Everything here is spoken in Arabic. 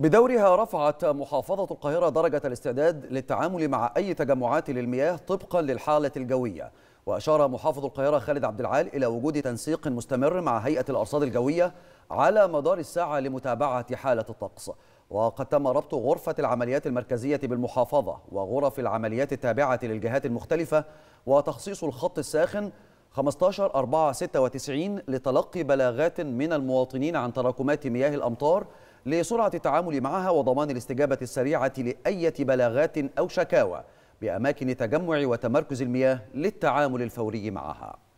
بدورها رفعت محافظة القاهرة درجة الاستعداد للتعامل مع أي تجمعات للمياه طبقا للحالة الجوية وأشار محافظ القاهرة خالد عبد العال إلى وجود تنسيق مستمر مع هيئة الأرصاد الجوية على مدار الساعة لمتابعة حالة الطقس وقد تم ربط غرفة العمليات المركزية بالمحافظة وغرف العمليات التابعة للجهات المختلفة وتخصيص الخط الساخن 15 لتلقي بلاغات من المواطنين عن تراكمات مياه الأمطار لسرعة التعامل معها وضمان الاستجابة السريعة لأية بلاغات أو شكاوى بأماكن تجمع وتمركز المياه للتعامل الفوري معها